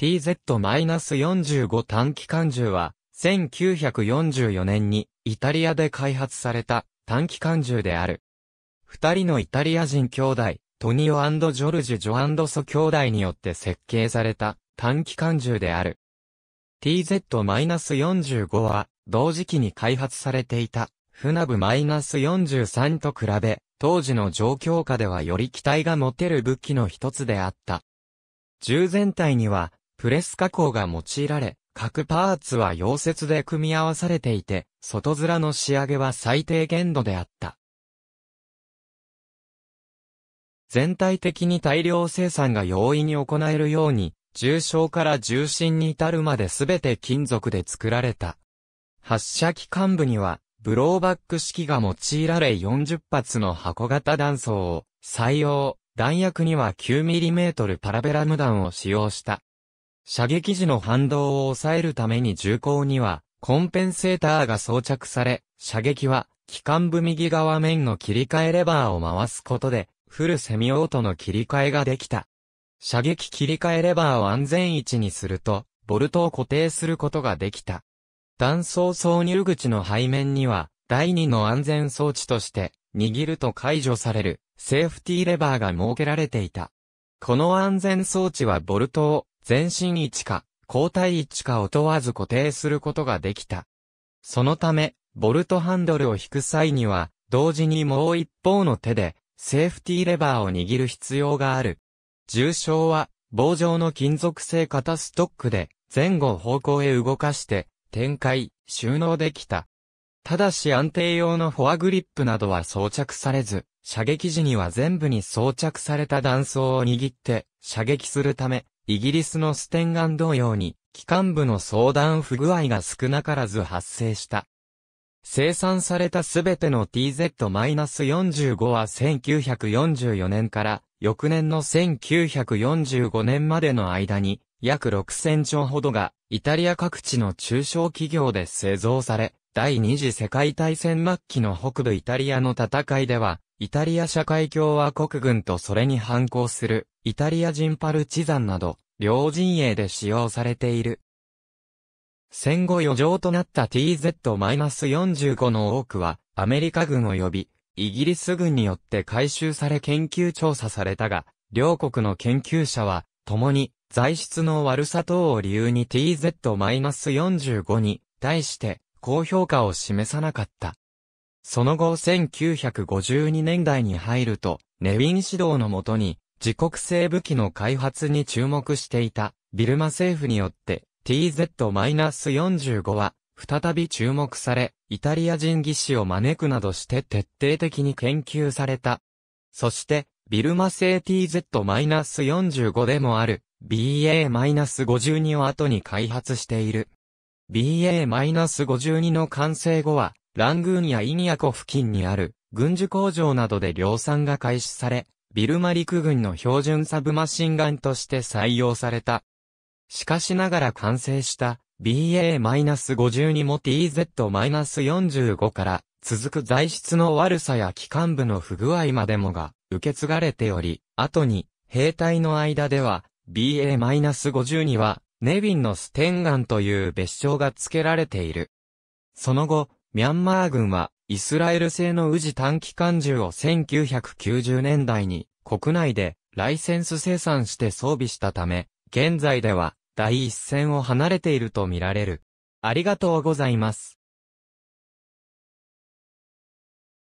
TZ-45 短期艦銃は、1944年にイタリアで開発された短期艦銃である。二人のイタリア人兄弟、トニオジョルジュ・ジョソ兄弟によって設計された短期艦銃である。TZ-45 は同時期に開発されていた船部 -43 と比べ、当時の状況下ではより期待が持てる武器の一つであった。銃全体にはプレス加工が用いられ、各パーツは溶接で組み合わされていて、外面の仕上げは最低限度であった。全体的に大量生産が容易に行えるように、重症から重心に至るまで全て金属で作られた。発射機幹部には、ブローバック式が用いられ40発の箱型弾倉を採用、弾薬には 9mm パラベラム弾を使用した。射撃時の反動を抑えるために銃口には、コンペンセーターが装着され、射撃は、機関部右側面の切り替えレバーを回すことで、フルセミオートの切り替えができた。射撃切り替えレバーを安全位置にすると、ボルトを固定することができた。弾倉挿入口の背面には、第2の安全装置として、握ると解除される、セーフティーレバーが設けられていた。この安全装置はボルトを全身位置か、交代位置かを問わず固定することができた。そのため、ボルトハンドルを引く際には、同時にもう一方の手で、セーフティーレバーを握る必要がある。重症は、棒状の金属製型ストックで、前後方向へ動かして、展開、収納できた。ただし安定用のフォアグリップなどは装着されず、射撃時には全部に装着された弾倉を握って、射撃するため、イギリスのステンガン同様に、機関部の相談不具合が少なからず発生した。生産されたすべての TZ-45 は1944年から翌年の1945年までの間に約6000丁ほどがイタリア各地の中小企業で製造され、第二次世界大戦末期の北部イタリアの戦いでは、イタリア社会共和国軍とそれに反抗するイタリア人パルチザンなど、両陣営で使用されている。戦後余剰となった TZ-45 の多くは、アメリカ軍及び、イギリス軍によって回収され研究調査されたが、両国の研究者は、共に、材質の悪さ等を理由に TZ-45 に対して高評価を示さなかった。その後1952年代に入ると、ネウィン指導のもとに自国製武器の開発に注目していたビルマ政府によって TZ-45 は再び注目され、イタリア人技師を招くなどして徹底的に研究された。そして、ビルマ製 TZ-45 でもある BA-52 を後に開発している。BA-52 の完成後は、ラングーンやイニアコ付近にある軍需工場などで量産が開始され、ビルマ陸軍の標準サブマシンガンとして採用された。しかしながら完成した BA-52 も TZ-45 から続く材質の悪さや機関部の不具合までもが受け継がれており、後に兵隊の間では b a 5にはネビンのステンガンという別称が付けられている。その後、ミャンマー軍はイスラエル製の宇治短期間銃を1990年代に国内でライセンス生産して装備したため、現在では第一線を離れているとみられる。ありがとうございます。